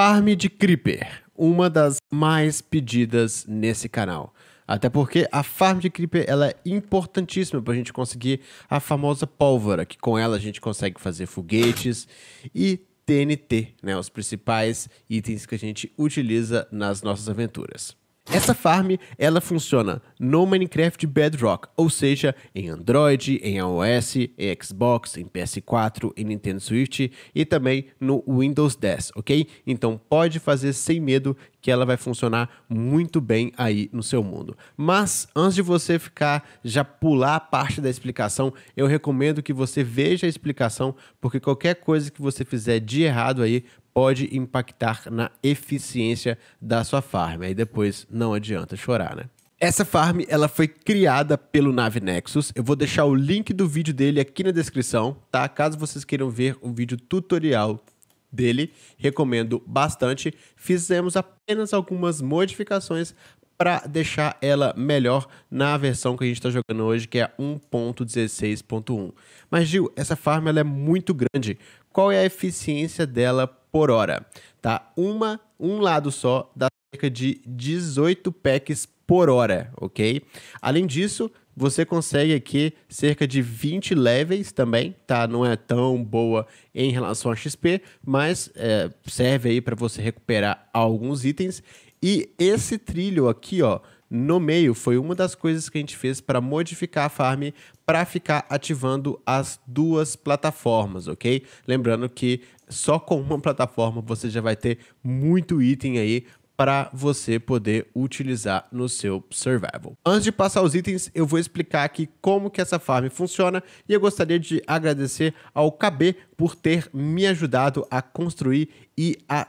farm de Creeper, uma das mais pedidas nesse canal. Até porque a farm de Creeper ela é importantíssima para a gente conseguir a famosa pólvora, que com ela a gente consegue fazer foguetes e TNT, né, os principais itens que a gente utiliza nas nossas aventuras. Essa farm, ela funciona no Minecraft Bedrock, ou seja, em Android, em iOS, em Xbox, em PS4, em Nintendo Switch e também no Windows 10, ok? Então pode fazer sem medo que ela vai funcionar muito bem aí no seu mundo. Mas antes de você ficar já pular a parte da explicação, eu recomendo que você veja a explicação, porque qualquer coisa que você fizer de errado aí pode impactar na eficiência da sua farm. Aí depois não adianta chorar, né? Essa farm ela foi criada pelo Nave Nexus. Eu vou deixar o link do vídeo dele aqui na descrição, tá? Caso vocês queiram ver o vídeo tutorial dele, recomendo bastante. Fizemos apenas algumas modificações para deixar ela melhor na versão que a gente está jogando hoje, que é 1.16.1. Mas Gil, essa farm ela é muito grande. Qual é a eficiência dela por hora, tá? Uma, um lado só dá cerca de 18 packs por hora, ok? Além disso, você consegue aqui cerca de 20 levels também, tá? Não é tão boa em relação a XP, mas é, serve aí para você recuperar alguns itens. E esse trilho aqui, ó, no meio foi uma das coisas que a gente fez para modificar a farm para ficar ativando as duas plataformas, ok? Lembrando que só com uma plataforma você já vai ter muito item aí para você poder utilizar no seu survival. Antes de passar os itens, eu vou explicar aqui como que essa farm funciona e eu gostaria de agradecer ao KB por ter me ajudado a construir e a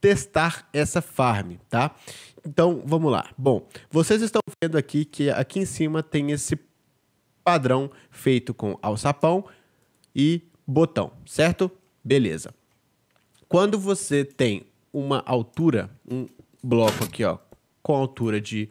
testar essa farm, tá? Então, vamos lá. Bom, vocês estão vendo aqui que aqui em cima tem esse padrão feito com alçapão e botão, certo? Beleza. Quando você tem uma altura, um bloco aqui, ó, com altura de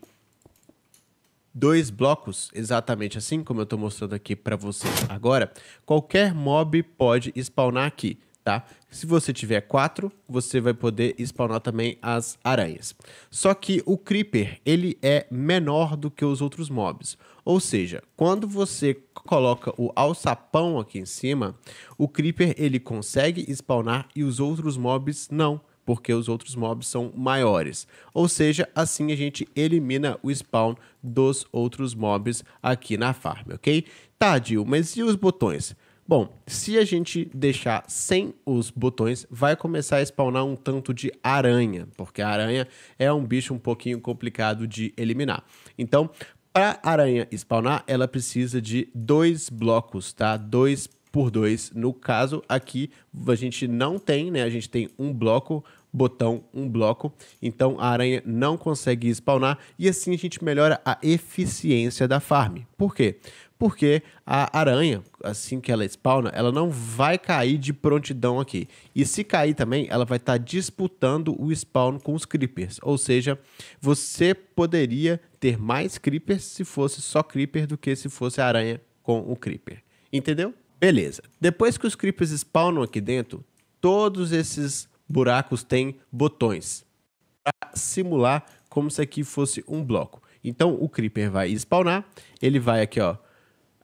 dois blocos, exatamente assim como eu estou mostrando aqui para vocês agora, qualquer mob pode spawnar aqui tá? Se você tiver quatro, você vai poder spawnar também as aranhas. Só que o Creeper, ele é menor do que os outros mobs. Ou seja, quando você coloca o alçapão aqui em cima, o Creeper ele consegue spawnar e os outros mobs não porque os outros mobs são maiores. Ou seja, assim a gente elimina o spawn dos outros mobs aqui na farm, ok? Tá, Dil, mas e os botões? Bom, se a gente deixar sem os botões, vai começar a spawnar um tanto de aranha, porque a aranha é um bicho um pouquinho complicado de eliminar. Então, para a aranha spawnar, ela precisa de dois blocos, tá? Dois por dois. No caso, aqui a gente não tem, né? A gente tem um bloco, botão, um bloco. Então a aranha não consegue spawnar e assim a gente melhora a eficiência da farm. Por quê? porque a aranha, assim que ela spawna, ela não vai cair de prontidão aqui. E se cair também, ela vai estar tá disputando o spawn com os creepers. Ou seja, você poderia ter mais creepers se fosse só creeper do que se fosse aranha com o creeper. Entendeu? Beleza. Depois que os creepers spawnam aqui dentro, todos esses buracos têm botões para simular como se aqui fosse um bloco. Então o creeper vai spawnar, ele vai aqui, ó,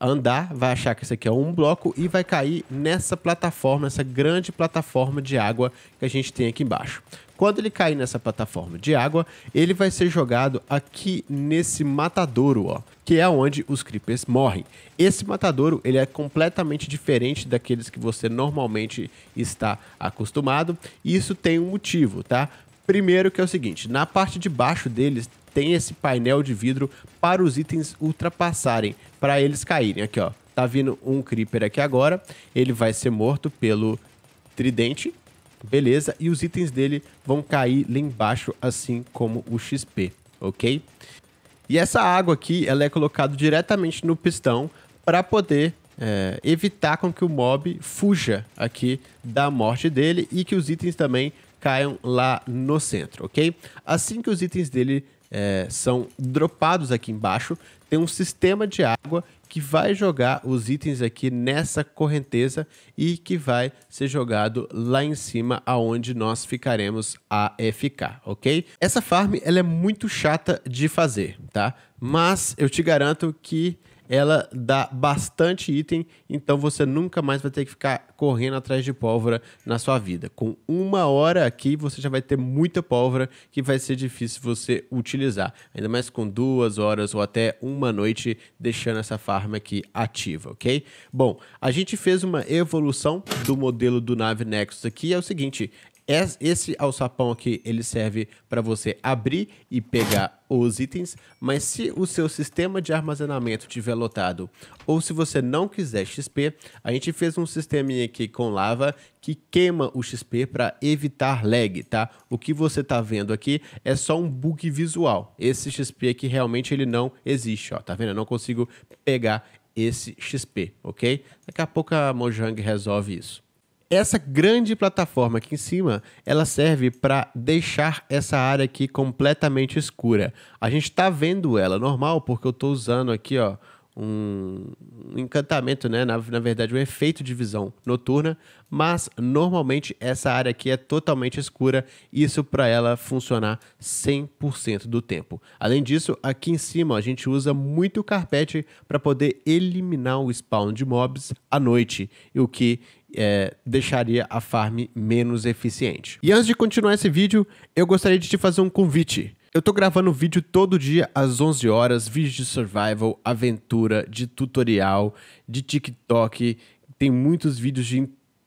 andar, vai achar que isso aqui é um bloco e vai cair nessa plataforma, essa grande plataforma de água que a gente tem aqui embaixo. Quando ele cair nessa plataforma de água, ele vai ser jogado aqui nesse matadouro, ó, que é onde os creepers morrem. Esse matadouro, ele é completamente diferente daqueles que você normalmente está acostumado, e isso tem um motivo, tá? Primeiro que é o seguinte, na parte de baixo deles tem esse painel de vidro para os itens ultrapassarem, para eles caírem. Aqui, ó. Tá vindo um Creeper aqui agora. Ele vai ser morto pelo Tridente. Beleza. E os itens dele vão cair lá embaixo, assim como o XP, ok? E essa água aqui, ela é colocada diretamente no pistão para poder é, evitar com que o mob fuja aqui da morte dele e que os itens também caiam lá no centro, ok? Assim que os itens dele é, são dropados aqui embaixo. Tem um sistema de água que vai jogar os itens aqui nessa correnteza e que vai ser jogado lá em cima aonde nós ficaremos a ficar, ok? Essa farm ela é muito chata de fazer, tá? Mas eu te garanto que ela dá bastante item, então você nunca mais vai ter que ficar correndo atrás de pólvora na sua vida. Com uma hora aqui, você já vai ter muita pólvora que vai ser difícil você utilizar, ainda mais com duas horas ou até uma noite deixando essa farm aqui ativa, ok? Bom, a gente fez uma evolução do modelo do Nave Nexus aqui, é o seguinte, é, esse alçapão aqui, ele serve para você abrir e pegar os itens, mas se o seu sistema de armazenamento tiver lotado ou se você não quiser XP, a gente fez um sisteminha aqui com lava que queima o XP para evitar lag, tá? O que você está vendo aqui é só um bug visual. Esse XP aqui realmente ele não existe, ó. Tá vendo? Eu não consigo pegar esse XP, ok? Daqui a pouco a Mojang resolve isso essa grande plataforma aqui em cima, ela serve para deixar essa área aqui completamente escura. A gente está vendo ela normal porque eu estou usando aqui, ó, um encantamento, né? Na, na verdade, um efeito de visão noturna, mas normalmente essa área aqui é totalmente escura, isso para ela funcionar 100% do tempo. Além disso, aqui em cima a gente usa muito carpete para poder eliminar o spawn de mobs à noite, o que é, deixaria a farm menos eficiente. E antes de continuar esse vídeo, eu gostaria de te fazer um convite. Eu tô gravando vídeo todo dia às 11 horas, vídeo de survival, aventura, de tutorial, de TikTok, tem muitos vídeos de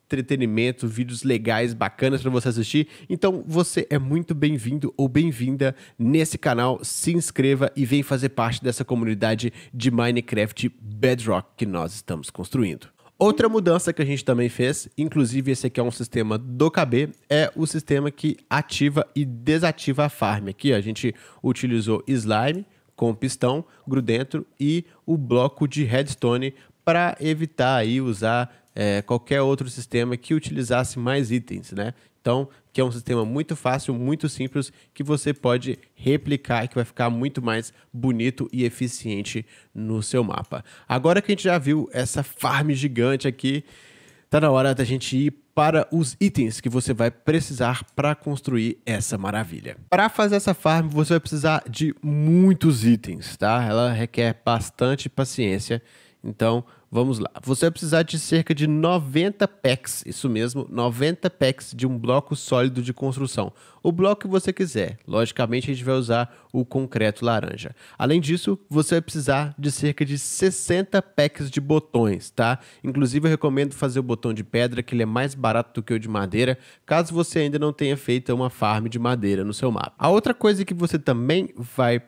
entretenimento, vídeos legais, bacanas para você assistir. Então você é muito bem-vindo ou bem-vinda nesse canal. Se inscreva e vem fazer parte dessa comunidade de Minecraft Bedrock que nós estamos construindo. Outra mudança que a gente também fez, inclusive esse aqui é um sistema do KB, é o sistema que ativa e desativa a farm. Aqui a gente utilizou slime com pistão, grudento e o bloco de redstone para evitar aí usar é, qualquer outro sistema que utilizasse mais itens, né? Então, que é um sistema muito fácil, muito simples, que você pode replicar e que vai ficar muito mais bonito e eficiente no seu mapa. Agora que a gente já viu essa farm gigante aqui, tá na hora da gente ir para os itens que você vai precisar para construir essa maravilha. Para fazer essa farm, você vai precisar de muitos itens, tá? Ela requer bastante paciência então, vamos lá. Você vai precisar de cerca de 90 packs, isso mesmo, 90 packs de um bloco sólido de construção. O bloco que você quiser. Logicamente, a gente vai usar o concreto laranja. Além disso, você vai precisar de cerca de 60 packs de botões, tá? Inclusive, eu recomendo fazer o botão de pedra, que ele é mais barato do que o de madeira, caso você ainda não tenha feito uma farm de madeira no seu mapa. A outra coisa que você também vai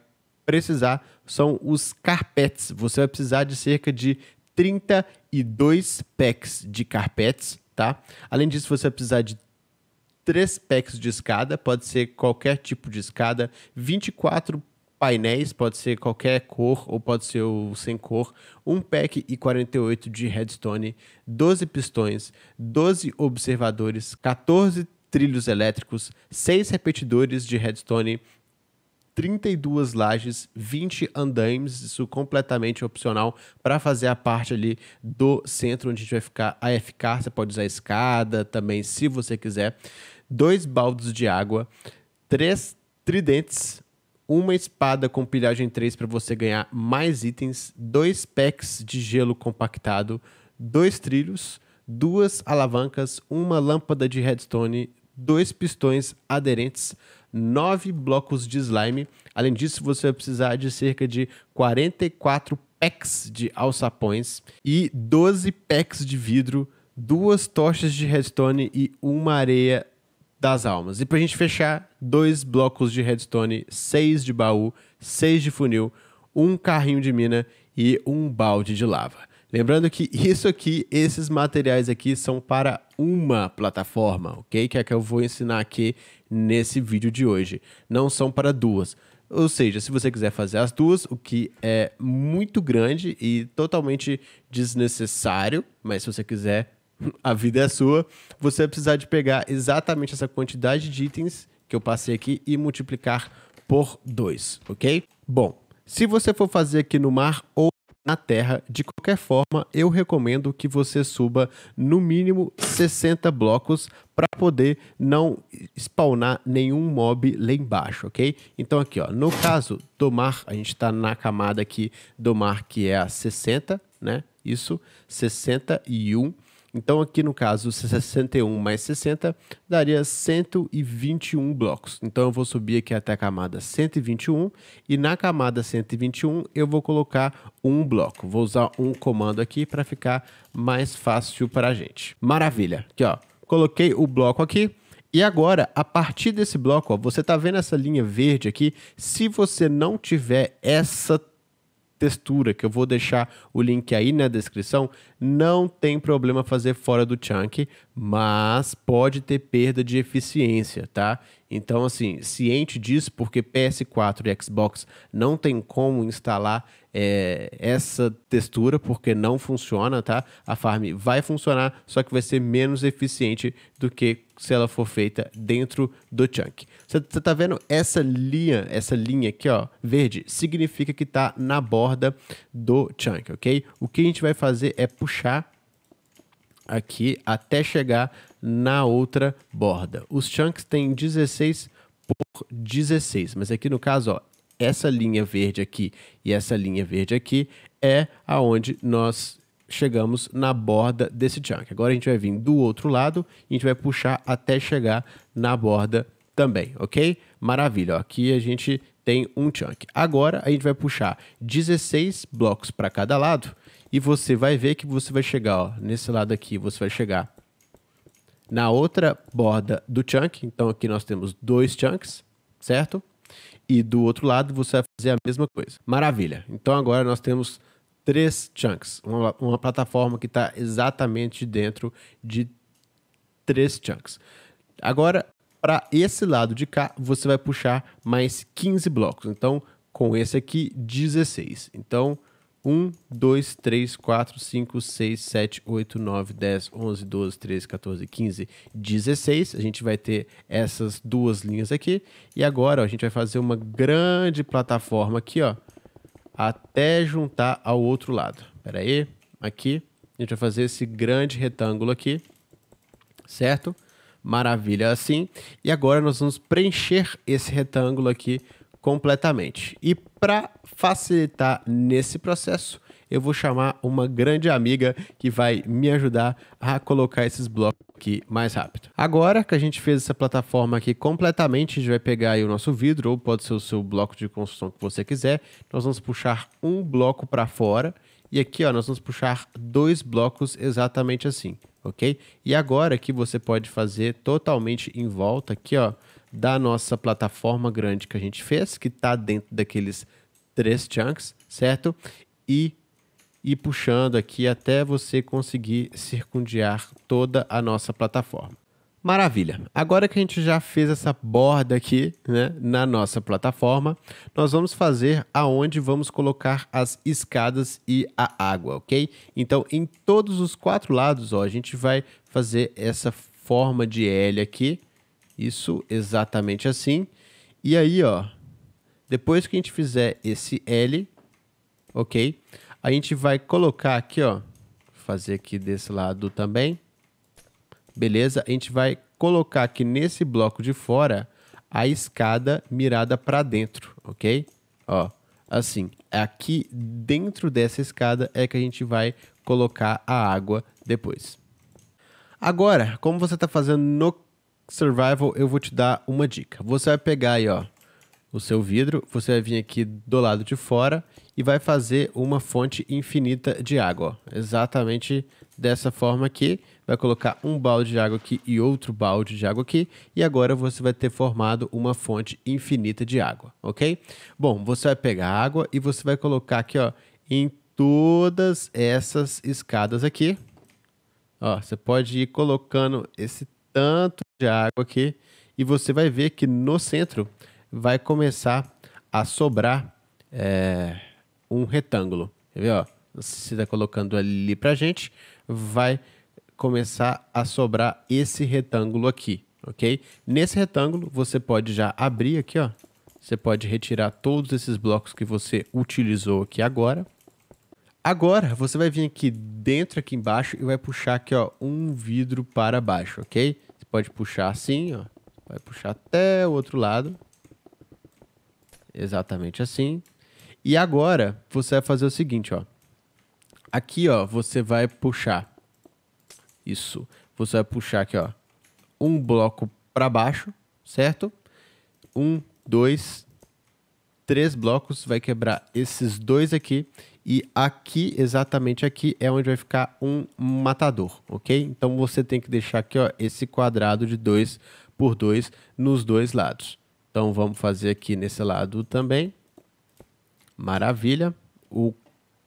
precisar são os carpetes. Você vai precisar de cerca de 32 packs de carpetes, tá? Além disso, você vai precisar de três packs de escada, pode ser qualquer tipo de escada, 24 painéis, pode ser qualquer cor ou pode ser o sem cor, um pack e 48 de redstone, 12 pistões, 12 observadores, 14 trilhos elétricos, 6 repetidores de redstone, 32 lajes, 20 andaimes, isso completamente opcional para fazer a parte ali do centro onde a gente vai ficar AFK, você pode usar escada também se você quiser. Dois baldes de água, três tridentes, uma espada com pilhagem 3 para você ganhar mais itens, dois packs de gelo compactado, dois trilhos, duas alavancas, uma lâmpada de redstone, dois pistões aderentes 9 blocos de slime. Além disso, você vai precisar de cerca de 44 packs de alçapões e 12 packs de vidro, duas tochas de redstone e uma areia das almas. E para a gente fechar, dois blocos de redstone, seis de baú, seis de funil, um carrinho de mina e um balde de lava. Lembrando que isso aqui, esses materiais aqui são para uma plataforma, ok? Que é a que eu vou ensinar aqui nesse vídeo de hoje. Não são para duas. Ou seja, se você quiser fazer as duas, o que é muito grande e totalmente desnecessário, mas se você quiser, a vida é sua, você vai precisar de pegar exatamente essa quantidade de itens que eu passei aqui e multiplicar por dois ok? Bom, se você for fazer aqui no mar ou na Terra. De qualquer forma, eu recomendo que você suba no mínimo 60 blocos para poder não spawnar nenhum mob lá embaixo, ok? Então aqui, ó, no caso do mar, a gente está na camada aqui do mar que é a 60, né? Isso, 61. Então, aqui no caso, 61 mais 60 daria 121 blocos. Então, eu vou subir aqui até a camada 121 e na camada 121 eu vou colocar um bloco. Vou usar um comando aqui para ficar mais fácil para a gente. Maravilha! Aqui, ó, coloquei o bloco aqui. E agora, a partir desse bloco, ó, você está vendo essa linha verde aqui? Se você não tiver essa textura, que eu vou deixar o link aí na descrição, não tem problema fazer fora do chunk, mas pode ter perda de eficiência, tá? Então, assim, ciente disso, porque PS4 e Xbox não tem como instalar é, essa textura, porque não funciona, tá? A farm vai funcionar, só que vai ser menos eficiente do que se ela for feita dentro do chunk. Você tá vendo essa linha, essa linha aqui, ó, verde, significa que tá na borda do chunk, ok? O que a gente vai fazer é puxar aqui até chegar na outra borda. Os chunks têm 16 por 16, mas aqui no caso, ó, essa linha verde aqui e essa linha verde aqui é aonde nós chegamos na borda desse chunk. Agora a gente vai vir do outro lado e a gente vai puxar até chegar na borda também, ok? Maravilha, ó, aqui a gente tem um chunk. Agora a gente vai puxar 16 blocos para cada lado e você vai ver que você vai chegar ó, nesse lado aqui, você vai chegar na outra borda do chunk. Então aqui nós temos dois chunks, certo? E do outro lado você vai fazer a mesma coisa. Maravilha. Então agora nós temos três chunks, uma, uma plataforma que está exatamente dentro de três chunks. Agora, para esse lado de cá, você vai puxar mais 15 blocos. Então, com esse aqui, 16. Então, 1, 2, 3, 4, 5, 6, 7, 8, 9, 10, 11, 12, 13, 14, 15, 16. A gente vai ter essas duas linhas aqui. E agora ó, a gente vai fazer uma grande plataforma aqui, ó, até juntar ao outro lado. Pera aí, aqui. A gente vai fazer esse grande retângulo aqui, certo? Maravilha, assim. E agora nós vamos preencher esse retângulo aqui completamente. E para facilitar nesse processo, eu vou chamar uma grande amiga que vai me ajudar a colocar esses blocos aqui mais rápido. Agora que a gente fez essa plataforma aqui completamente, a gente vai pegar o nosso vidro, ou pode ser o seu bloco de construção que você quiser. Nós vamos puxar um bloco para fora e aqui ó, nós vamos puxar dois blocos exatamente assim, ok? E agora que você pode fazer totalmente em volta aqui, ó, da nossa plataforma grande que a gente fez, que está dentro daqueles três chunks, certo? E ir puxando aqui até você conseguir circundiar toda a nossa plataforma. Maravilha! Agora que a gente já fez essa borda aqui né, na nossa plataforma, nós vamos fazer aonde vamos colocar as escadas e a água, ok? Então, em todos os quatro lados, ó, a gente vai fazer essa forma de L aqui, isso exatamente assim. E aí, ó, depois que a gente fizer esse L, ok? A gente vai colocar aqui, ó, fazer aqui desse lado também. Beleza? A gente vai colocar aqui nesse bloco de fora a escada mirada para dentro, ok? Ó, assim, aqui dentro dessa escada é que a gente vai colocar a água depois. Agora, como você está fazendo no Survival, eu vou te dar uma dica. Você vai pegar aí, ó, o seu vidro, você vai vir aqui do lado de fora e vai fazer uma fonte infinita de água. Ó. Exatamente dessa forma aqui. Vai colocar um balde de água aqui e outro balde de água aqui. E agora você vai ter formado uma fonte infinita de água, ok? Bom, você vai pegar a água e você vai colocar aqui ó, em todas essas escadas aqui. Ó, você pode ir colocando esse tanto de água aqui e você vai ver que no centro vai começar a sobrar é, um retângulo. Quer ver, ó? Você está colocando ali para gente, vai começar a sobrar esse retângulo aqui, ok? Nesse retângulo você pode já abrir aqui, ó. Você pode retirar todos esses blocos que você utilizou aqui agora. Agora você vai vir aqui dentro aqui embaixo e vai puxar aqui ó um vidro para baixo, ok? pode puxar assim, ó. Vai puxar até o outro lado. Exatamente assim. E agora, você vai fazer o seguinte, ó. Aqui, ó, você vai puxar. Isso. Você vai puxar aqui, ó. Um bloco para baixo, certo? Um, dois, três blocos. Vai quebrar esses dois aqui e aqui, exatamente aqui, é onde vai ficar um matador, ok? Então você tem que deixar aqui ó, esse quadrado de 2 por 2 nos dois lados. Então vamos fazer aqui nesse lado também. Maravilha. O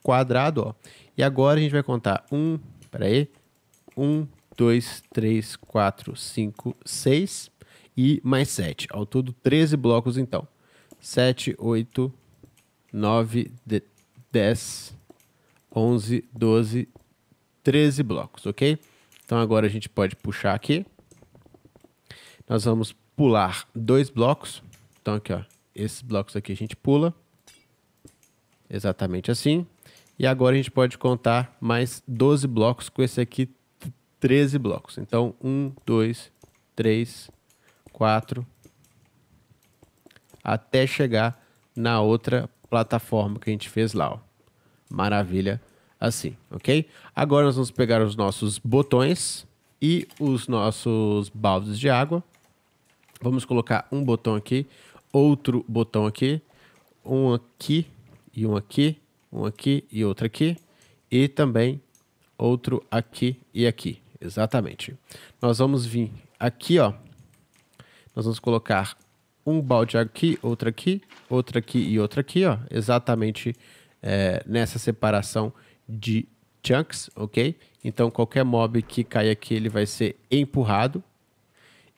quadrado, ó. E agora a gente vai contar 1, peraí, 1, 2, 3, 4, 5, 6 e mais 7. Ao todo, 13 blocos, então. 7, 8, 9, 10. 10, 11, 12, 13 blocos, ok? Então agora a gente pode puxar aqui. Nós vamos pular dois blocos. Então aqui, ó, esses blocos aqui a gente pula. Exatamente assim. E agora a gente pode contar mais 12 blocos com esse aqui 13 blocos. Então 1, 2, 3, 4 até chegar na outra plataforma que a gente fez lá. Ó. Maravilha assim, ok? Agora nós vamos pegar os nossos botões e os nossos baldes de água. Vamos colocar um botão aqui, outro botão aqui, um aqui e um aqui, um aqui e outro aqui, e também outro aqui e aqui, exatamente. Nós vamos vir aqui, ó, nós vamos colocar um balde aqui, outro aqui, outro aqui e outro aqui, ó, exatamente é, nessa separação de chunks, ok? Então qualquer mob que cai aqui ele vai ser empurrado.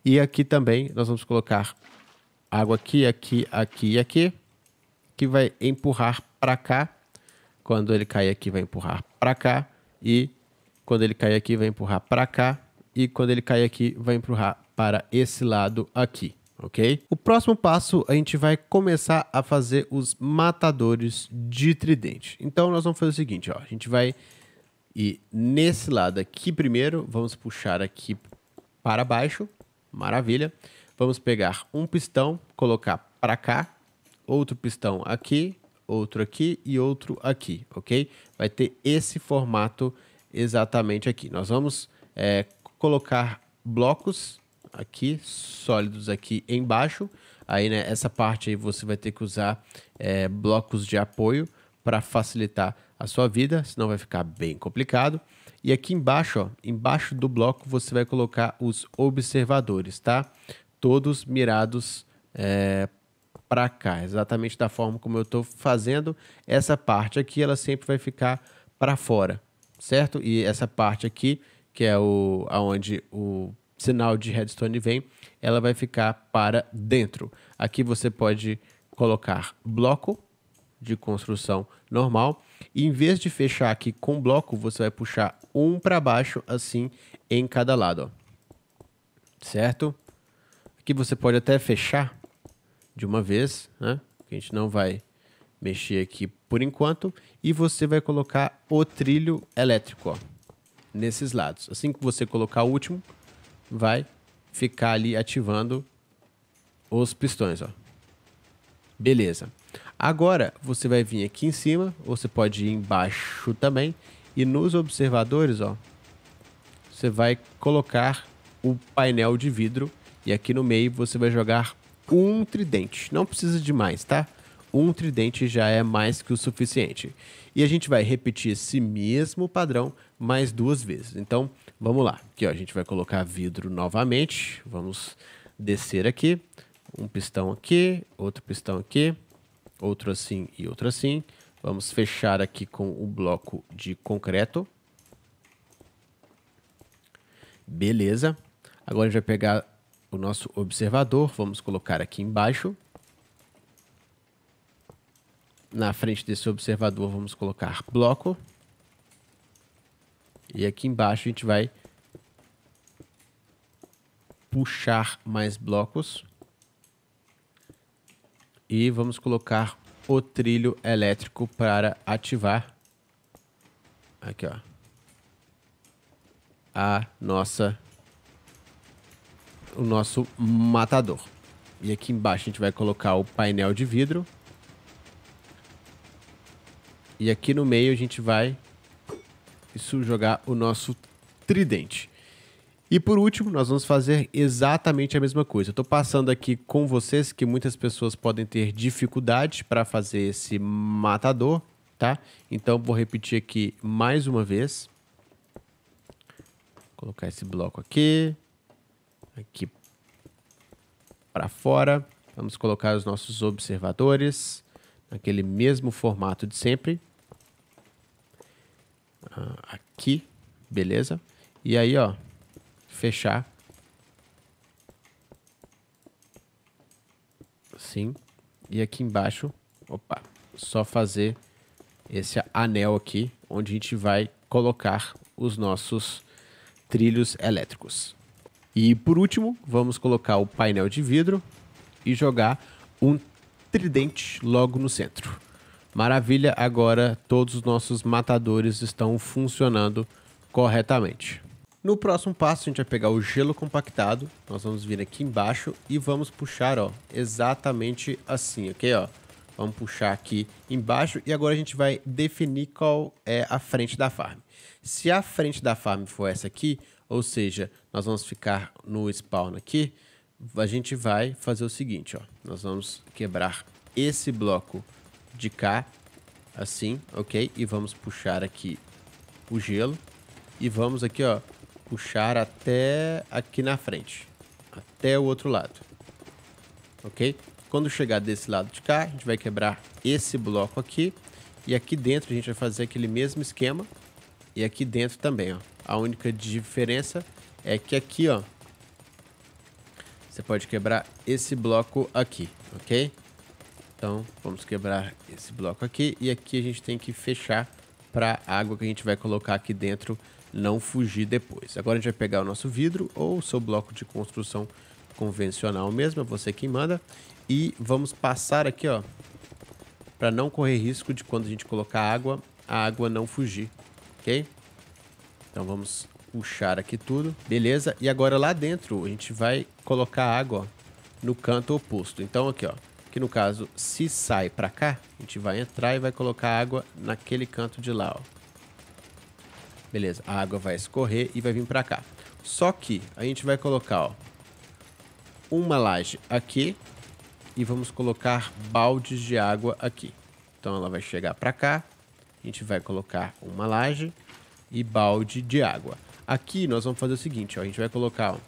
E aqui também nós vamos colocar água aqui, aqui, aqui e aqui, que vai empurrar para cá. Quando ele cair aqui vai empurrar para cá e quando ele cair aqui vai empurrar para cá e quando ele cair aqui vai empurrar para esse lado aqui ok? O próximo passo, a gente vai começar a fazer os matadores de tridente. Então, nós vamos fazer o seguinte, ó. A gente vai ir nesse lado aqui primeiro, vamos puxar aqui para baixo, maravilha. Vamos pegar um pistão, colocar para cá, outro pistão aqui, outro aqui e outro aqui, ok? Vai ter esse formato exatamente aqui. Nós vamos é, colocar blocos aqui, sólidos aqui embaixo. Aí, né, essa parte aí você vai ter que usar é, blocos de apoio para facilitar a sua vida, senão vai ficar bem complicado. E aqui embaixo, ó, embaixo do bloco, você vai colocar os observadores, tá? Todos mirados é, para cá, exatamente da forma como eu estou fazendo. Essa parte aqui, ela sempre vai ficar para fora, certo? E essa parte aqui, que é o aonde o sinal de redstone vem, ela vai ficar para dentro. Aqui você pode colocar bloco de construção normal. E em vez de fechar aqui com bloco, você vai puxar um para baixo, assim, em cada lado. Ó. Certo? Aqui você pode até fechar de uma vez, né? A gente não vai mexer aqui por enquanto. E você vai colocar o trilho elétrico, ó, nesses lados. Assim que você colocar o último, vai ficar ali ativando os pistões, ó. Beleza. Agora, você vai vir aqui em cima, ou você pode ir embaixo também. E nos observadores, ó, você vai colocar o painel de vidro. E aqui no meio você vai jogar um tridente. Não precisa de mais, tá? Um tridente já é mais que o suficiente. E a gente vai repetir esse mesmo padrão mais duas vezes. Então, Vamos lá. Aqui, ó, a gente vai colocar vidro novamente. Vamos descer aqui. Um pistão aqui, outro pistão aqui, outro assim e outro assim. Vamos fechar aqui com o bloco de concreto. Beleza. Agora a gente vai pegar o nosso observador, vamos colocar aqui embaixo. Na frente desse observador vamos colocar bloco. Bloco. E aqui embaixo a gente vai puxar mais blocos. E vamos colocar o trilho elétrico para ativar. Aqui, ó. A nossa... O nosso matador. E aqui embaixo a gente vai colocar o painel de vidro. E aqui no meio a gente vai isso jogar o nosso tridente. E por último, nós vamos fazer exatamente a mesma coisa. Estou passando aqui com vocês que muitas pessoas podem ter dificuldade para fazer esse matador, tá? Então vou repetir aqui mais uma vez. Vou colocar esse bloco aqui, aqui para fora. Vamos colocar os nossos observadores naquele mesmo formato de sempre. Ah, aqui, beleza? E aí, ó, fechar. Sim. E aqui embaixo, opa, só fazer esse anel aqui, onde a gente vai colocar os nossos trilhos elétricos. E por último, vamos colocar o painel de vidro e jogar um tridente logo no centro. Maravilha, agora todos os nossos matadores estão funcionando corretamente. No próximo passo, a gente vai pegar o gelo compactado, nós vamos vir aqui embaixo e vamos puxar, ó, exatamente assim, ok, ó. Vamos puxar aqui embaixo e agora a gente vai definir qual é a frente da farm. Se a frente da farm for essa aqui, ou seja, nós vamos ficar no spawn aqui, a gente vai fazer o seguinte, ó. Nós vamos quebrar esse bloco de cá, assim, ok? E vamos puxar aqui o gelo. E vamos aqui, ó, puxar até aqui na frente. Até o outro lado. Ok? Quando chegar desse lado de cá, a gente vai quebrar esse bloco aqui. E aqui dentro a gente vai fazer aquele mesmo esquema. E aqui dentro também, ó. A única diferença é que aqui, ó, você pode quebrar esse bloco aqui, ok? Então, vamos quebrar esse bloco aqui. E aqui a gente tem que fechar para a água que a gente vai colocar aqui dentro não fugir depois. Agora a gente vai pegar o nosso vidro ou o seu bloco de construção convencional mesmo, é você quem manda. E vamos passar aqui, ó, para não correr risco de quando a gente colocar água, a água não fugir, ok? Então vamos puxar aqui tudo, beleza? E agora lá dentro a gente vai colocar água ó, no canto oposto. Então aqui, ó, que no caso, se sai pra cá, a gente vai entrar e vai colocar água naquele canto de lá, ó. Beleza, a água vai escorrer e vai vir pra cá. Só que a gente vai colocar, ó, uma laje aqui e vamos colocar baldes de água aqui. Então ela vai chegar pra cá, a gente vai colocar uma laje e balde de água. Aqui nós vamos fazer o seguinte, ó, a gente vai colocar ó,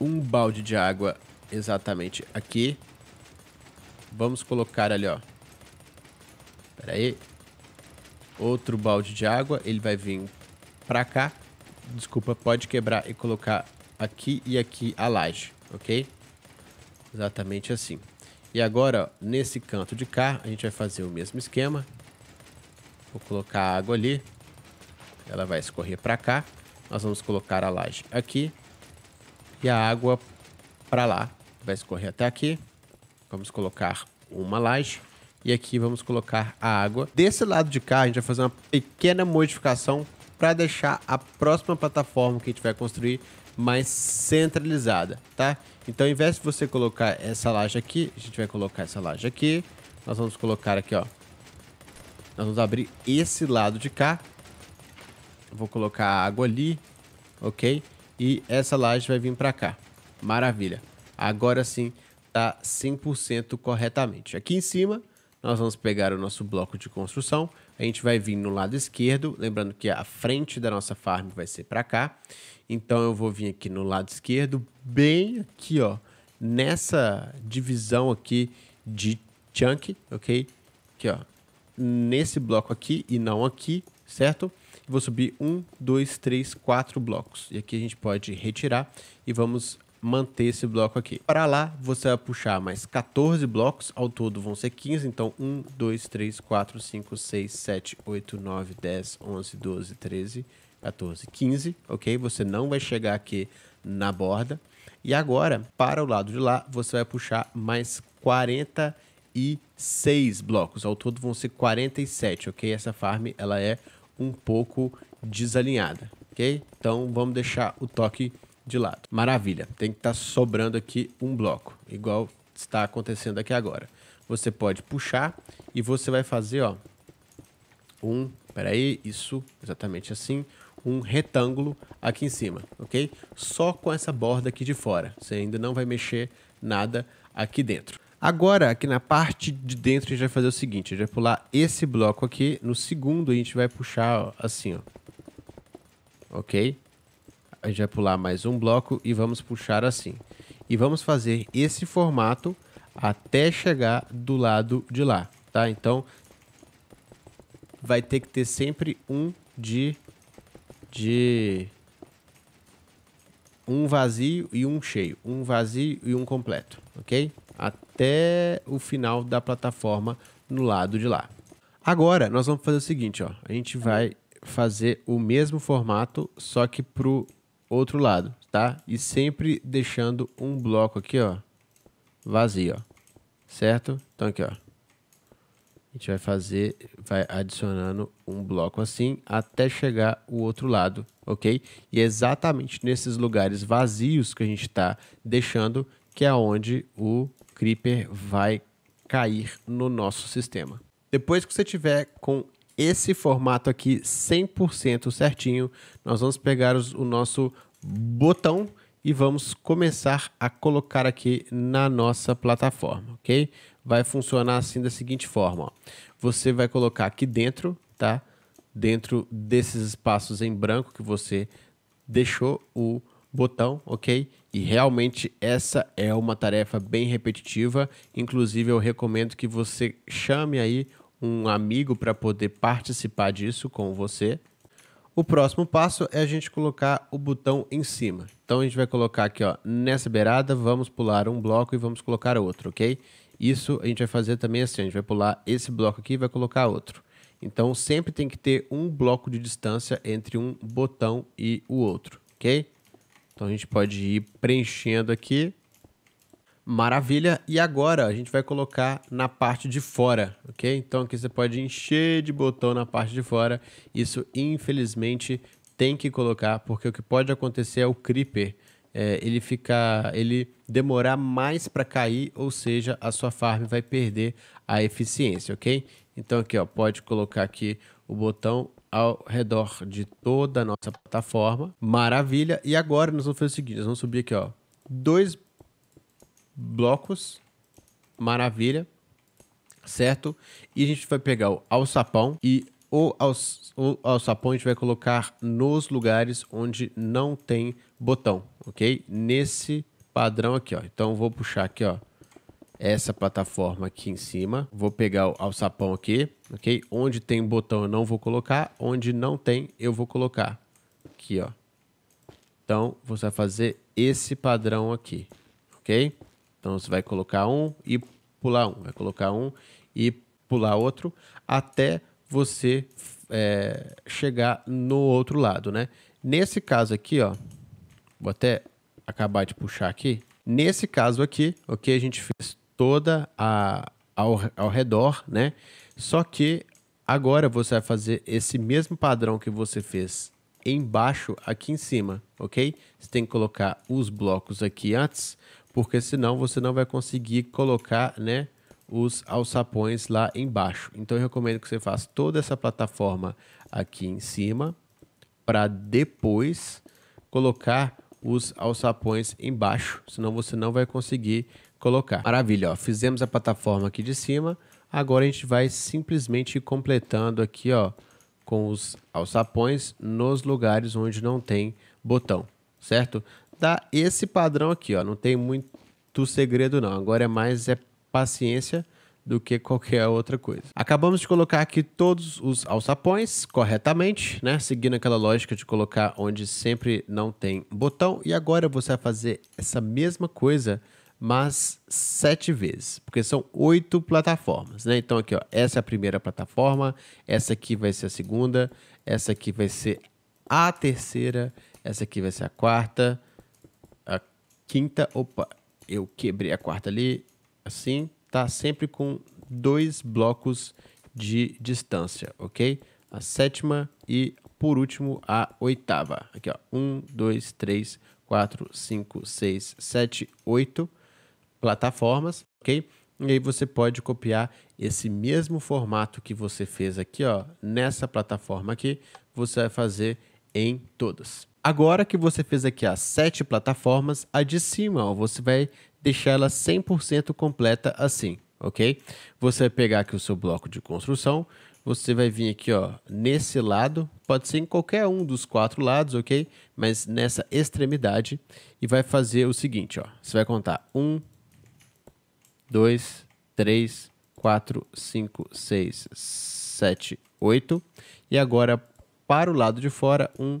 um balde de água exatamente aqui Vamos colocar ali, ó. Pera aí. Outro balde de água. Ele vai vir pra cá. Desculpa, pode quebrar e colocar aqui e aqui a laje, ok? Exatamente assim. E agora, ó, nesse canto de cá, a gente vai fazer o mesmo esquema. Vou colocar a água ali. Ela vai escorrer pra cá. Nós vamos colocar a laje aqui. E a água pra lá. Vai escorrer até aqui. Vamos colocar uma laje. E aqui vamos colocar a água. Desse lado de cá, a gente vai fazer uma pequena modificação para deixar a próxima plataforma que a gente vai construir mais centralizada, tá? Então, ao invés de você colocar essa laje aqui, a gente vai colocar essa laje aqui. Nós vamos colocar aqui, ó. Nós vamos abrir esse lado de cá. Vou colocar a água ali, ok? E essa laje vai vir para cá. Maravilha. Agora sim, 100% tá corretamente. Aqui em cima, nós vamos pegar o nosso bloco de construção, a gente vai vir no lado esquerdo, lembrando que a frente da nossa farm vai ser para cá, então eu vou vir aqui no lado esquerdo, bem aqui, ó, nessa divisão aqui de chunk, ok? Aqui, ó, nesse bloco aqui e não aqui, certo? Vou subir um, dois, três, quatro blocos. E aqui a gente pode retirar e vamos manter esse bloco aqui. Para lá, você vai puxar mais 14 blocos, ao todo vão ser 15, então 1, 2, 3, 4, 5, 6, 7, 8, 9, 10, 11, 12, 13, 14, 15, ok? Você não vai chegar aqui na borda. E agora, para o lado de lá, você vai puxar mais 46 blocos. Ao todo vão ser 47, ok? Essa farm, ela é um pouco desalinhada, ok? Então, vamos deixar o toque de lado. Maravilha. Tem que estar tá sobrando aqui um bloco, igual está acontecendo aqui agora. Você pode puxar e você vai fazer, ó, um, aí, isso, exatamente assim, um retângulo aqui em cima, ok? Só com essa borda aqui de fora. Você ainda não vai mexer nada aqui dentro. Agora, aqui na parte de dentro, a gente vai fazer o seguinte: a gente vai pular esse bloco aqui. No segundo, a gente vai puxar ó, assim, ó. Ok? a gente vai pular mais um bloco e vamos puxar assim. E vamos fazer esse formato até chegar do lado de lá, tá? Então, vai ter que ter sempre um de... de um vazio e um cheio, um vazio e um completo, ok? Até o final da plataforma no lado de lá. Agora, nós vamos fazer o seguinte, ó. A gente vai fazer o mesmo formato, só que pro outro lado, tá? E sempre deixando um bloco aqui, ó, vazio, ó. Certo? Então aqui, ó. A gente vai fazer, vai adicionando um bloco assim até chegar o outro lado, ok? E é exatamente nesses lugares vazios que a gente está deixando que é onde o Creeper vai cair no nosso sistema. Depois que você tiver com esse formato aqui 100% certinho, nós vamos pegar os, o nosso botão e vamos começar a colocar aqui na nossa plataforma, ok? Vai funcionar assim da seguinte forma, ó. você vai colocar aqui dentro, tá? Dentro desses espaços em branco que você deixou o botão, ok? E realmente essa é uma tarefa bem repetitiva, inclusive eu recomendo que você chame aí um amigo para poder participar disso com você. O próximo passo é a gente colocar o botão em cima. Então a gente vai colocar aqui, ó, nessa beirada, vamos pular um bloco e vamos colocar outro, ok? Isso a gente vai fazer também assim, a gente vai pular esse bloco aqui e vai colocar outro. Então sempre tem que ter um bloco de distância entre um botão e o outro, ok? Então a gente pode ir preenchendo aqui Maravilha. E agora a gente vai colocar na parte de fora, ok? Então aqui você pode encher de botão na parte de fora. Isso, infelizmente, tem que colocar, porque o que pode acontecer é o creeper. É, ele ficar, ele demorar mais para cair, ou seja, a sua farm vai perder a eficiência, ok? Então aqui, ó, pode colocar aqui o botão ao redor de toda a nossa plataforma. Maravilha. E agora nós vamos fazer o seguinte, nós vamos subir aqui, ó, dois blocos. Maravilha. Certo? E a gente vai pegar o alçapão e o, alç, o alçapão a gente vai colocar nos lugares onde não tem botão, ok? Nesse padrão aqui, ó. Então vou puxar aqui, ó, essa plataforma aqui em cima. Vou pegar o alçapão aqui, ok? Onde tem botão eu não vou colocar, onde não tem eu vou colocar. Aqui, ó. Então você vai fazer esse padrão aqui, ok? Então você vai colocar um e pular um, vai colocar um e pular outro, até você é, chegar no outro lado, né? Nesse caso aqui, ó, vou até acabar de puxar aqui. Nesse caso aqui, ok, a gente fez toda a ao, ao redor, né? Só que agora você vai fazer esse mesmo padrão que você fez embaixo aqui em cima, ok? Você tem que colocar os blocos aqui antes porque senão você não vai conseguir colocar né, os alçapões lá embaixo. Então eu recomendo que você faça toda essa plataforma aqui em cima para depois colocar os alçapões embaixo, senão você não vai conseguir colocar. Maravilha, ó, fizemos a plataforma aqui de cima, agora a gente vai simplesmente completando aqui ó, com os alçapões nos lugares onde não tem botão, certo? tá esse padrão aqui, ó. Não tem muito segredo, não. Agora é mais é paciência do que qualquer outra coisa. Acabamos de colocar aqui todos os alçapões corretamente, né? Seguindo aquela lógica de colocar onde sempre não tem botão. E agora você vai fazer essa mesma coisa, mas sete vezes, porque são oito plataformas, né? Então aqui, ó, essa é a primeira plataforma, essa aqui vai ser a segunda, essa aqui vai ser a terceira, essa aqui vai ser a quarta, quinta, opa, eu quebrei a quarta ali, assim, tá sempre com dois blocos de distância, ok? A sétima e, por último, a oitava. Aqui, ó, um, dois, três, quatro, cinco, seis, sete, oito plataformas, ok? E aí você pode copiar esse mesmo formato que você fez aqui, ó, nessa plataforma aqui, você vai fazer em todas. Agora que você fez aqui as sete plataformas, a de cima ó, você vai deixar ela 100% completa assim, ok? Você vai pegar aqui o seu bloco de construção, você vai vir aqui ó, nesse lado, pode ser em qualquer um dos quatro lados, ok? Mas nessa extremidade e vai fazer o seguinte, ó, você vai contar um, dois, três, quatro, cinco, seis, sete, oito e agora para o lado de fora um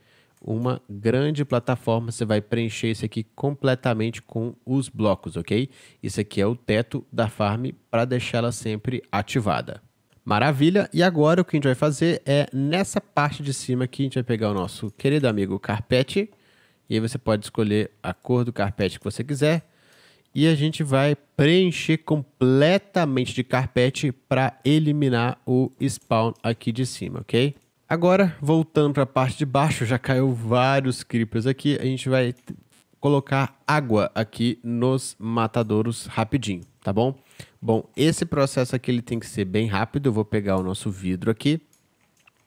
uma grande plataforma. Você vai preencher isso aqui completamente com os blocos, ok? Isso aqui é o teto da farm para deixá-la sempre ativada. Maravilha! E agora o que a gente vai fazer é nessa parte de cima aqui, a gente vai pegar o nosso querido amigo carpete. E aí você pode escolher a cor do carpete que você quiser. E a gente vai preencher completamente de carpete para eliminar o spawn aqui de cima, ok? Agora, voltando para a parte de baixo, já caiu vários creepers aqui. A gente vai colocar água aqui nos matadouros rapidinho, tá bom? Bom, esse processo aqui ele tem que ser bem rápido. Eu vou pegar o nosso vidro aqui,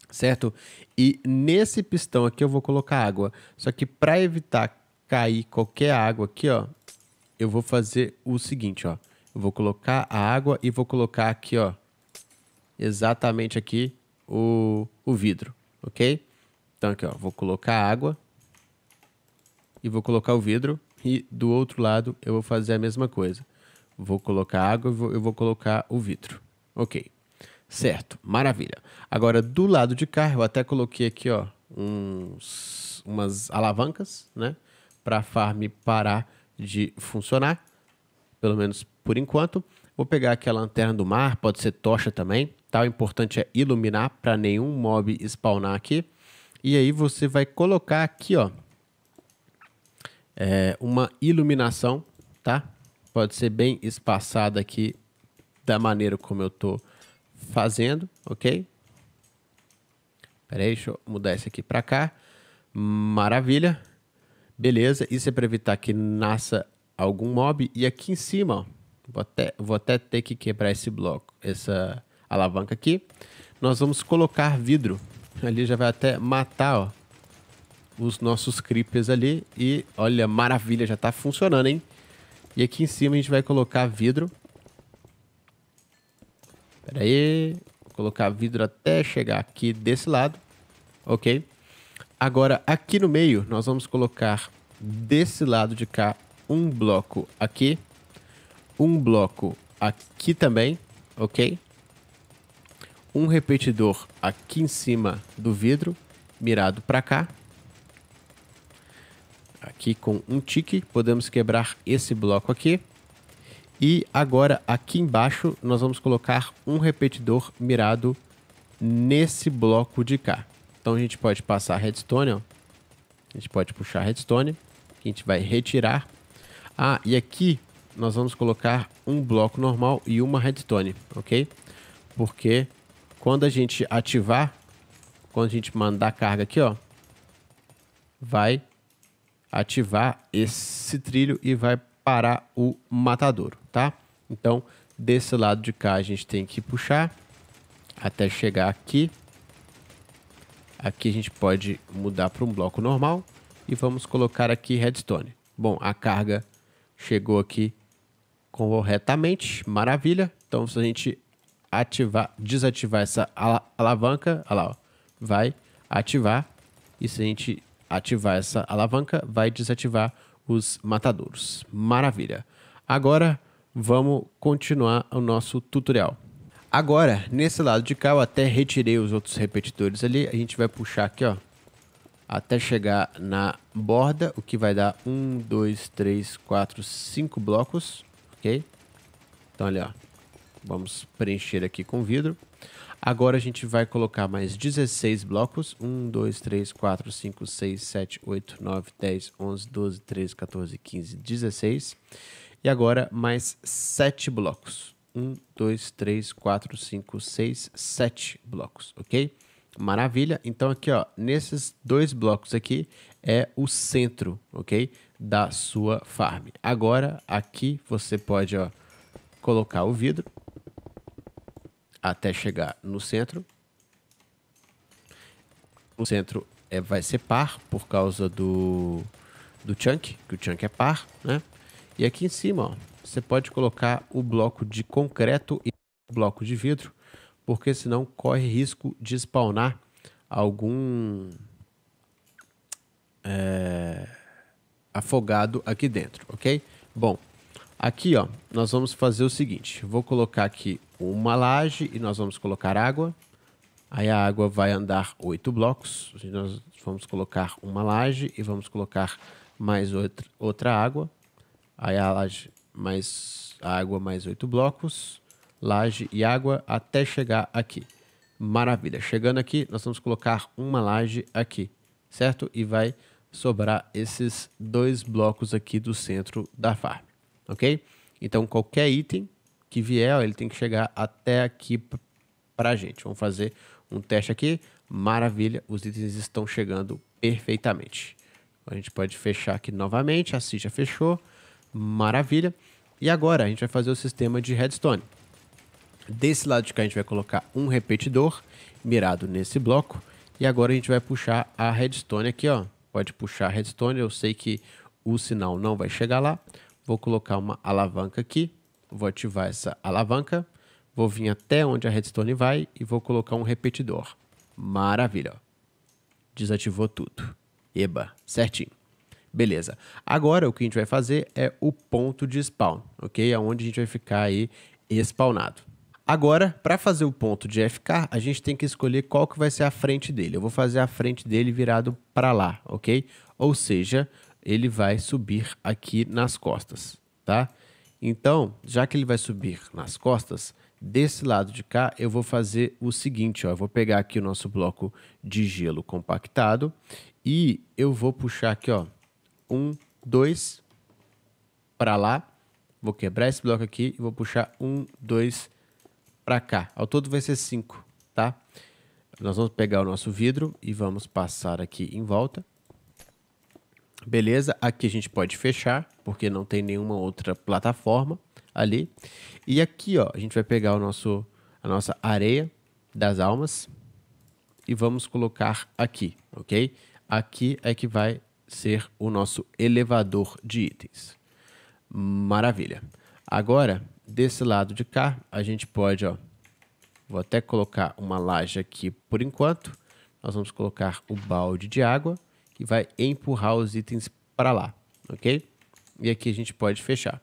certo? E nesse pistão aqui eu vou colocar água. Só que para evitar cair qualquer água aqui, ó, eu vou fazer o seguinte, ó. Eu vou colocar a água e vou colocar aqui, ó, exatamente aqui o, o vidro, ok? Então aqui, ó, vou colocar água e vou colocar o vidro e do outro lado eu vou fazer a mesma coisa. Vou colocar água e vou, eu vou colocar o vidro, ok? Certo, maravilha. Agora do lado de cá eu até coloquei aqui, ó, uns, umas alavancas, né, para a farm parar de funcionar, pelo menos por enquanto. Vou pegar aqui a lanterna do mar, pode ser tocha também, tá? O importante é iluminar para nenhum mob spawnar aqui. E aí você vai colocar aqui, ó, é, uma iluminação, tá? Pode ser bem espaçada aqui da maneira como eu tô fazendo, ok? Peraí, deixa eu mudar esse aqui para cá. Maravilha. Beleza, isso é para evitar que nasça algum mob. E aqui em cima, ó, Vou até, vou até ter que quebrar esse bloco, essa alavanca aqui. Nós vamos colocar vidro. Ali já vai até matar, ó, os nossos creepers ali. E olha, maravilha, já tá funcionando, hein? E aqui em cima a gente vai colocar vidro. Pera aí. Vou colocar vidro até chegar aqui desse lado. Ok. Agora, aqui no meio, nós vamos colocar desse lado de cá um bloco aqui um bloco aqui também, ok? Um repetidor aqui em cima do vidro, mirado para cá. Aqui com um tique, podemos quebrar esse bloco aqui. E agora aqui embaixo nós vamos colocar um repetidor mirado nesse bloco de cá. Então a gente pode passar redstone, ó. a gente pode puxar redstone, a gente vai retirar. Ah, e aqui nós vamos colocar um bloco normal e uma redstone, ok? Porque quando a gente ativar, quando a gente mandar carga aqui, ó, vai ativar esse trilho e vai parar o matadouro, tá? Então, desse lado de cá a gente tem que puxar até chegar aqui. Aqui a gente pode mudar para um bloco normal e vamos colocar aqui redstone. Bom, a carga chegou aqui corretamente. Maravilha. Então, se a gente ativar, desativar essa alavanca, olha lá, ó, vai ativar. E se a gente ativar essa alavanca, vai desativar os matadouros. Maravilha. Agora, vamos continuar o nosso tutorial. Agora, nesse lado de cá, eu até retirei os outros repetidores ali. A gente vai puxar aqui, ó, até chegar na borda, o que vai dar um, dois, três, quatro, cinco blocos ok? Então, ali, ó. Vamos preencher aqui com vidro. Agora a gente vai colocar mais 16 blocos. 1, 2, 3, 4, 5, 6, 7, 8, 9, 10, 11, 12, 13, 14, 15, 16. E agora mais 7 blocos. 1, 2, 3, 4, 5, 6, 7 blocos, ok? Maravilha. Então aqui, ó, nesses dois blocos aqui é o centro, ok? Da sua farm. Agora, aqui você pode ó, colocar o vidro até chegar no centro. O centro é, vai ser par por causa do, do chunk, que o chunk é par, né? E aqui em cima, ó, você pode colocar o bloco de concreto e bloco de vidro, porque senão corre risco de spawnar algum é, afogado aqui dentro, ok? Bom, aqui ó, nós vamos fazer o seguinte: vou colocar aqui uma laje e nós vamos colocar água. Aí a água vai andar oito blocos. Nós vamos colocar uma laje e vamos colocar mais outra, outra água. Aí a laje mais a água mais oito blocos, laje e água até chegar aqui. Maravilha. Chegando aqui, nós vamos colocar uma laje aqui, certo? E vai sobrar esses dois blocos aqui do centro da farm, ok? Então, qualquer item que vier, ele tem que chegar até aqui para a gente. Vamos fazer um teste aqui. Maravilha, os itens estão chegando perfeitamente. A gente pode fechar aqui novamente, a C já fechou. Maravilha. E agora a gente vai fazer o sistema de redstone. Desse lado de cá a gente vai colocar um repetidor mirado nesse bloco. E agora a gente vai puxar a redstone aqui, ó, pode puxar redstone. Eu sei que o sinal não vai chegar lá. Vou colocar uma alavanca aqui. Vou ativar essa alavanca. Vou vir até onde a redstone vai e vou colocar um repetidor. Maravilha. Desativou tudo. Eba, certinho. Beleza. Agora o que a gente vai fazer é o ponto de spawn, ok? Aonde é a gente vai ficar aí spawnado. Agora, para fazer o ponto de FK, a gente tem que escolher qual que vai ser a frente dele. Eu vou fazer a frente dele virado para lá, ok? Ou seja, ele vai subir aqui nas costas, tá? Então, já que ele vai subir nas costas, desse lado de cá eu vou fazer o seguinte, ó, eu vou pegar aqui o nosso bloco de gelo compactado e eu vou puxar aqui, ó, um, dois para lá, vou quebrar esse bloco aqui e vou puxar um, dois para cá. Ao todo vai ser 5, tá? Nós vamos pegar o nosso vidro e vamos passar aqui em volta. Beleza, aqui a gente pode fechar, porque não tem nenhuma outra plataforma ali. E aqui, ó, a gente vai pegar o nosso, a nossa areia das almas e vamos colocar aqui, ok? Aqui é que vai ser o nosso elevador de itens. Maravilha. Agora, desse lado de cá, a gente pode, ó, vou até colocar uma laje aqui por enquanto. Nós vamos colocar o balde de água, que vai empurrar os itens para lá, ok? E aqui a gente pode fechar.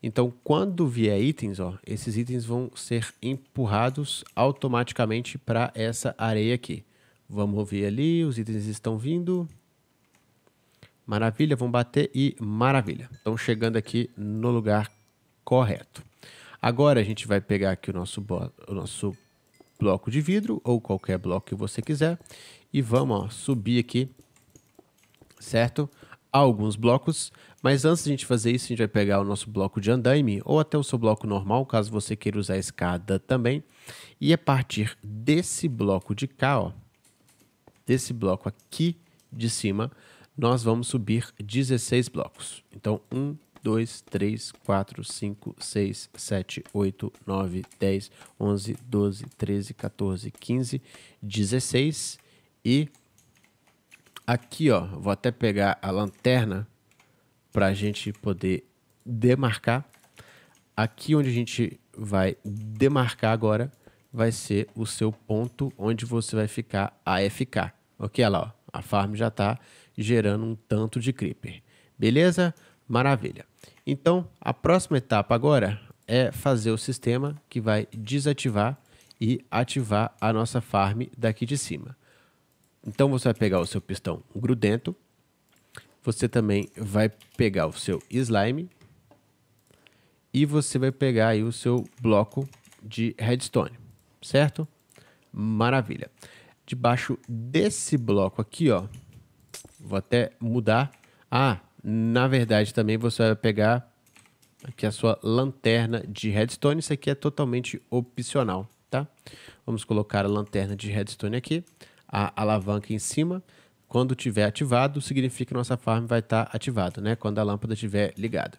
Então, quando vier itens, ó, esses itens vão ser empurrados automaticamente para essa areia aqui. Vamos ver ali, os itens estão vindo. Maravilha, vão bater e maravilha. Estão chegando aqui no lugar correto. Agora a gente vai pegar aqui o nosso, o nosso bloco de vidro ou qualquer bloco que você quiser e vamos ó, subir aqui, certo? Alguns blocos, mas antes de a gente fazer isso, a gente vai pegar o nosso bloco de andaime ou até o seu bloco normal, caso você queira usar a escada também. E a partir desse bloco de cá, ó, desse bloco aqui de cima, nós vamos subir 16 blocos. Então, 1, 2, 3, 4, 5, 6, 7, 8, 9, 10, 11, 12, 13, 14, 15, 16. E aqui, ó, vou até pegar a lanterna para a gente poder demarcar. Aqui onde a gente vai demarcar agora vai ser o seu ponto onde você vai ficar AFK. Ok, olha lá, ó, a farm já está gerando um tanto de creeper. Beleza? Maravilha. Então, a próxima etapa agora é fazer o sistema que vai desativar e ativar a nossa farm daqui de cima. Então, você vai pegar o seu pistão grudento, você também vai pegar o seu slime e você vai pegar aí o seu bloco de redstone, certo? Maravilha. Debaixo desse bloco aqui, ó, vou até mudar. Ah, na verdade, também você vai pegar aqui a sua lanterna de redstone. Isso aqui é totalmente opcional, tá? Vamos colocar a lanterna de redstone aqui, a alavanca em cima. Quando tiver ativado, significa que nossa farm vai estar tá ativada, né? Quando a lâmpada estiver ligada.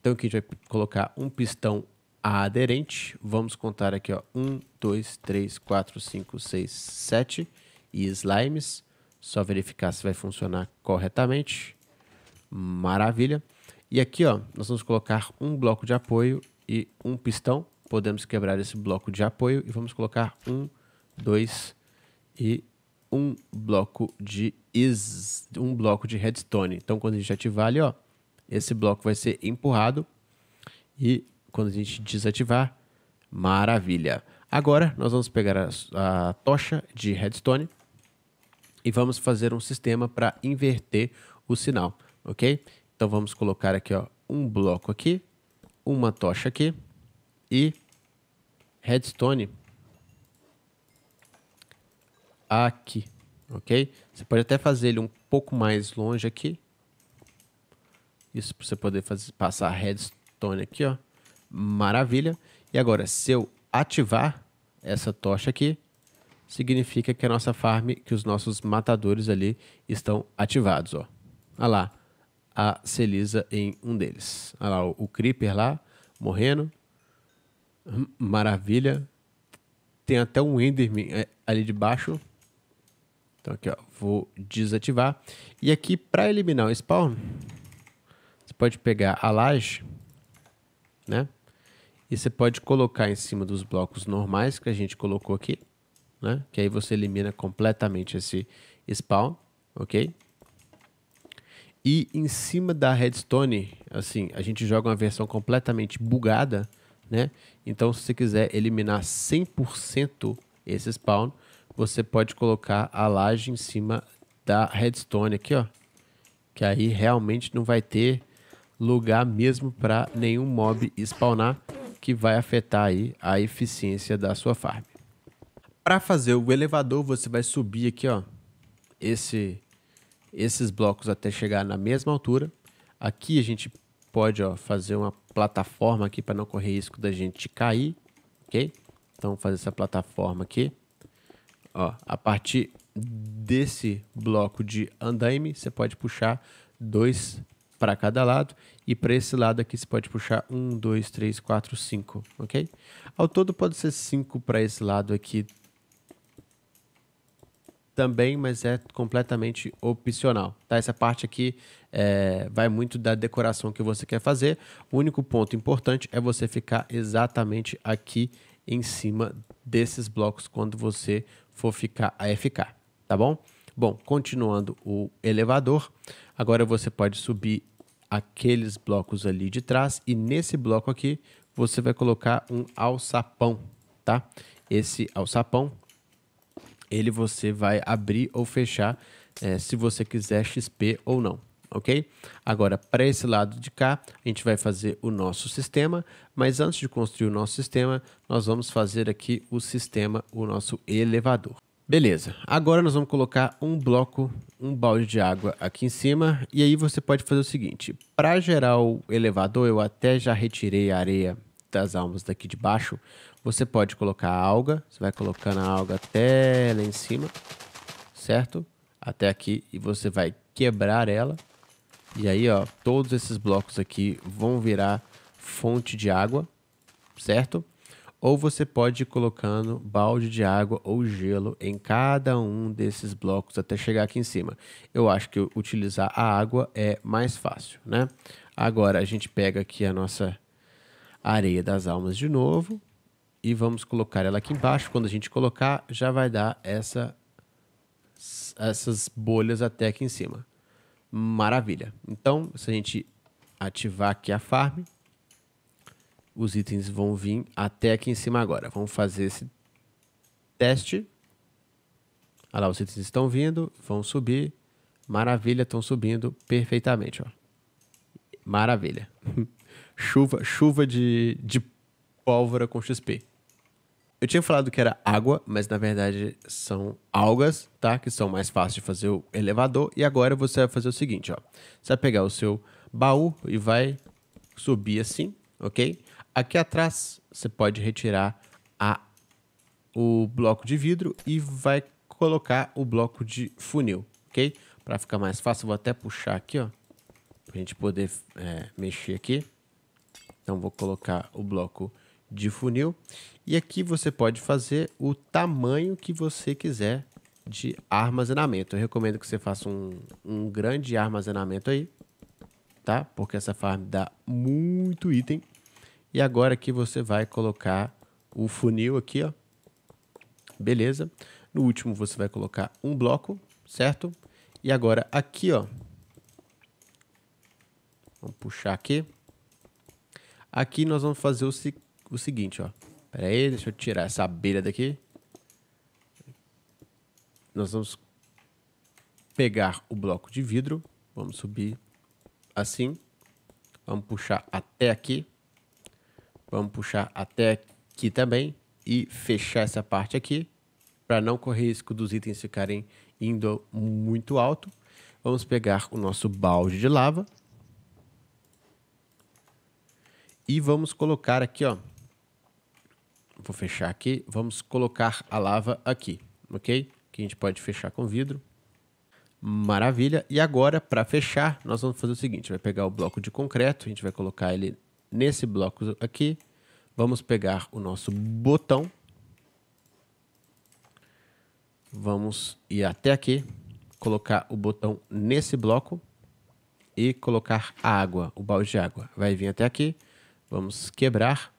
Então aqui a gente vai colocar um pistão aderente. Vamos contar aqui, ó. 1, 2, 3, 4, 5, 6, 7. E slimes. Só verificar se vai funcionar corretamente. Maravilha. E aqui, ó, nós vamos colocar um bloco de apoio e um pistão. Podemos quebrar esse bloco de apoio e vamos colocar um, dois e um bloco de is, um bloco de redstone. Então, quando a gente ativar ali, ó, esse bloco vai ser empurrado e quando a gente desativar, maravilha. Agora, nós vamos pegar a, a tocha de redstone e vamos fazer um sistema para inverter o sinal ok? Então vamos colocar aqui ó, um bloco aqui, uma tocha aqui e redstone aqui, ok? Você pode até fazer ele um pouco mais longe aqui. Isso para você poder fazer, passar redstone aqui, ó. Maravilha. E agora, se eu ativar essa tocha aqui, significa que a nossa farm, que os nossos matadores ali estão ativados, ó. Olha lá, a Celisa em um deles. Olha lá, o, o Creeper lá, morrendo. Hum, maravilha. Tem até um Enderman é, ali de baixo. Então aqui, ó, vou desativar. E aqui, para eliminar o spawn, você pode pegar a laje, né? E você pode colocar em cima dos blocos normais que a gente colocou aqui, né? Que aí você elimina completamente esse spawn, ok? E em cima da Redstone, assim, a gente joga uma versão completamente bugada, né? Então, se você quiser eliminar 100% esse spawn, você pode colocar a laje em cima da Redstone aqui, ó. Que aí realmente não vai ter lugar mesmo para nenhum mob spawnar, que vai afetar aí a eficiência da sua farm. Para fazer o elevador, você vai subir aqui, ó, esse esses blocos até chegar na mesma altura. Aqui a gente pode ó, fazer uma plataforma aqui para não correr risco da gente cair, ok? Então fazer essa plataforma aqui. Ó, a partir desse bloco de andaime, você pode puxar dois para cada lado e para esse lado aqui você pode puxar um, dois, três, quatro, cinco, ok? Ao todo pode ser cinco para esse lado aqui também, mas é completamente opcional. Tá? Essa parte aqui é, vai muito da decoração que você quer fazer. O único ponto importante é você ficar exatamente aqui em cima desses blocos quando você for ficar a FK, tá bom? Bom, continuando o elevador, agora você pode subir aqueles blocos ali de trás e nesse bloco aqui você vai colocar um alçapão, tá? Esse alçapão ele você vai abrir ou fechar é, se você quiser XP ou não, ok? Agora, para esse lado de cá, a gente vai fazer o nosso sistema, mas antes de construir o nosso sistema, nós vamos fazer aqui o sistema, o nosso elevador. Beleza, agora nós vamos colocar um bloco, um balde de água aqui em cima, e aí você pode fazer o seguinte, para gerar o elevador, eu até já retirei a areia das almas daqui de baixo, você pode colocar a alga, você vai colocando a alga até lá em cima, certo? Até aqui, e você vai quebrar ela. E aí, ó, todos esses blocos aqui vão virar fonte de água, certo? Ou você pode ir colocando balde de água ou gelo em cada um desses blocos até chegar aqui em cima. Eu acho que utilizar a água é mais fácil, né? Agora a gente pega aqui a nossa a areia das almas de novo e vamos colocar ela aqui embaixo. Quando a gente colocar, já vai dar essa, essas bolhas até aqui em cima. Maravilha. Então, se a gente ativar aqui a farm, os itens vão vir até aqui em cima agora. Vamos fazer esse teste. Olha lá, os itens estão vindo, vão subir. Maravilha, estão subindo perfeitamente. Ó. Maravilha. chuva, chuva de, de pólvora com XP. Eu tinha falado que era água, mas na verdade são algas, tá? Que são mais fáceis de fazer o elevador. E agora você vai fazer o seguinte, ó. Você vai pegar o seu baú e vai subir assim, ok? Aqui atrás você pode retirar a, o bloco de vidro e vai colocar o bloco de funil, ok? Para ficar mais fácil, vou até puxar aqui, ó. Pra gente poder é, mexer aqui. Então vou colocar o bloco de funil e aqui você pode fazer o tamanho que você quiser de armazenamento. Eu recomendo que você faça um, um grande armazenamento aí, tá? Porque essa farm dá muito item. E agora aqui você vai colocar o funil aqui, ó. Beleza. No último você vai colocar um bloco, certo? E agora aqui, ó. Vamos puxar aqui. Aqui nós vamos fazer o, se, o seguinte, ó. Pera aí, deixa eu tirar essa abelha daqui. Nós vamos pegar o bloco de vidro. Vamos subir assim. Vamos puxar até aqui. Vamos puxar até aqui também. E fechar essa parte aqui. Para não correr risco dos itens ficarem indo muito alto. Vamos pegar o nosso balde de lava. E vamos colocar aqui, ó. Vou fechar aqui. Vamos colocar a lava aqui, ok? Que a gente pode fechar com vidro. Maravilha. E agora, para fechar, nós vamos fazer o seguinte. Vai pegar o bloco de concreto. A gente vai colocar ele nesse bloco aqui. Vamos pegar o nosso botão. Vamos ir até aqui. Colocar o botão nesse bloco. E colocar a água, o balde de água. Vai vir até aqui Vamos quebrar.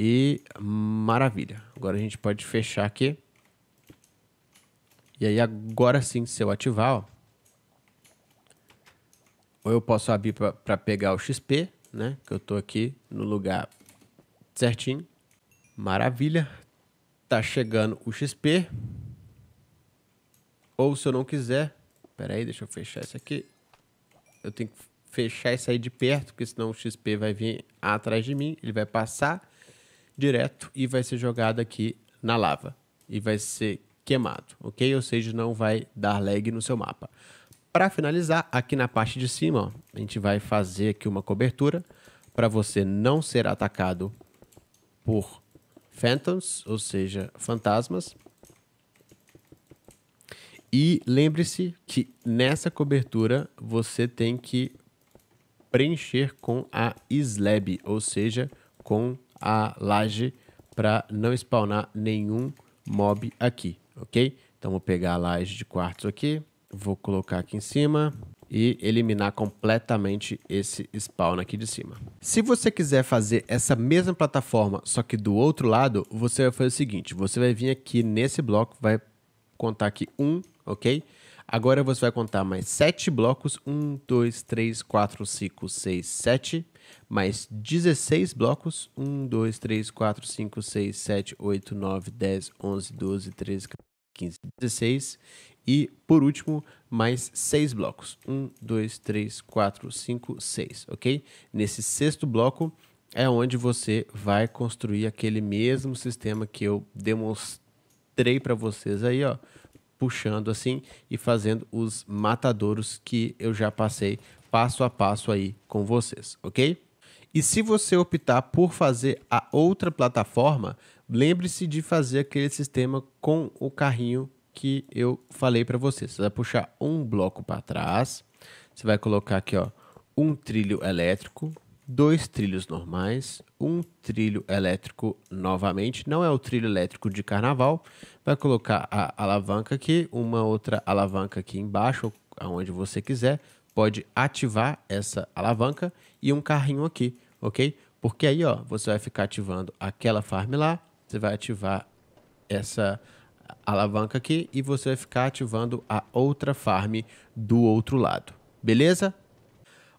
E maravilha. Agora a gente pode fechar aqui. E aí agora sim, se eu ativar, ó, ou eu posso abrir para pegar o XP, né? Que eu tô aqui no lugar certinho. Maravilha. Tá chegando o XP. Ou se eu não quiser, pera aí, deixa eu fechar isso aqui. Eu tenho que fechar e sair de perto, porque senão o XP vai vir atrás de mim, ele vai passar direto e vai ser jogado aqui na lava e vai ser queimado, ok? Ou seja, não vai dar lag no seu mapa. Para finalizar, aqui na parte de cima, ó, a gente vai fazer aqui uma cobertura para você não ser atacado por phantoms, ou seja, fantasmas. E lembre-se que nessa cobertura você tem que preencher com a slab, ou seja, com a laje para não spawnar nenhum mob aqui, ok? Então vou pegar a laje de quartzo aqui, vou colocar aqui em cima e eliminar completamente esse spawn aqui de cima. Se você quiser fazer essa mesma plataforma, só que do outro lado, você vai fazer o seguinte, você vai vir aqui nesse bloco, vai contar aqui um, ok? Agora você vai contar mais sete blocos. um, dois, três, quatro, cinco, seis, sete mais 16 blocos. 1, 2, 3, 4, 5, 6, 7, 8, 9, 10, 11, 12, 13, 15, 16. E, por último, mais 6 blocos. 1, 2, 3, 4, 5, 6, ok? Nesse sexto bloco é onde você vai construir aquele mesmo sistema que eu demonstrei para vocês aí, ó puxando assim e fazendo os matadouros que eu já passei passo a passo aí com vocês, ok? E se você optar por fazer a outra plataforma, lembre-se de fazer aquele sistema com o carrinho que eu falei para vocês. Você vai puxar um bloco para trás, você vai colocar aqui ó, um trilho elétrico, dois trilhos normais, um trilho elétrico novamente, não é o trilho elétrico de carnaval, vai colocar a alavanca aqui, uma outra alavanca aqui embaixo, aonde você quiser, pode ativar essa alavanca e um carrinho aqui, ok? Porque aí, ó, você vai ficar ativando aquela farm lá, você vai ativar essa alavanca aqui e você vai ficar ativando a outra farm do outro lado, beleza?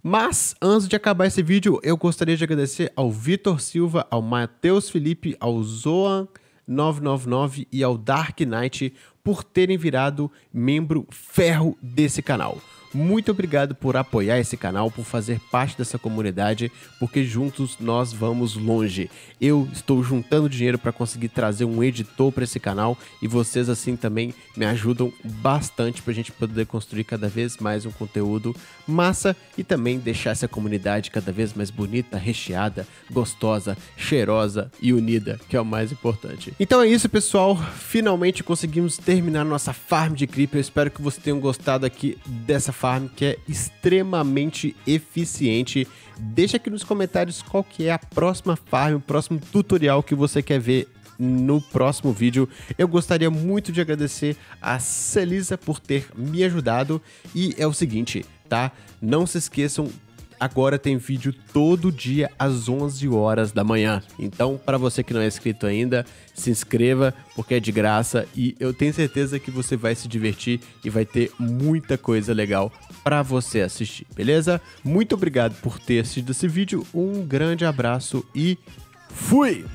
Mas, antes de acabar esse vídeo, eu gostaria de agradecer ao Vitor Silva, ao Matheus Felipe, ao Zoan999 e ao Dark Knight por terem virado membro ferro desse canal. Muito obrigado por apoiar esse canal, por fazer parte dessa comunidade, porque juntos nós vamos longe. Eu estou juntando dinheiro para conseguir trazer um editor para esse canal e vocês assim também me ajudam bastante para a gente poder construir cada vez mais um conteúdo massa e também deixar essa comunidade cada vez mais bonita, recheada, gostosa, cheirosa e unida, que é o mais importante. Então é isso, pessoal. Finalmente conseguimos terminar nossa farm de creeper. Eu espero que vocês tenham gostado aqui dessa farm que é extremamente eficiente. Deixa aqui nos comentários qual que é a próxima farm, o próximo tutorial que você quer ver no próximo vídeo. Eu gostaria muito de agradecer a Celisa por ter me ajudado e é o seguinte, tá? Não se esqueçam agora tem vídeo todo dia às 11 horas da manhã. Então, para você que não é inscrito ainda, se inscreva porque é de graça e eu tenho certeza que você vai se divertir e vai ter muita coisa legal para você assistir, beleza? Muito obrigado por ter assistido esse vídeo. Um grande abraço e fui!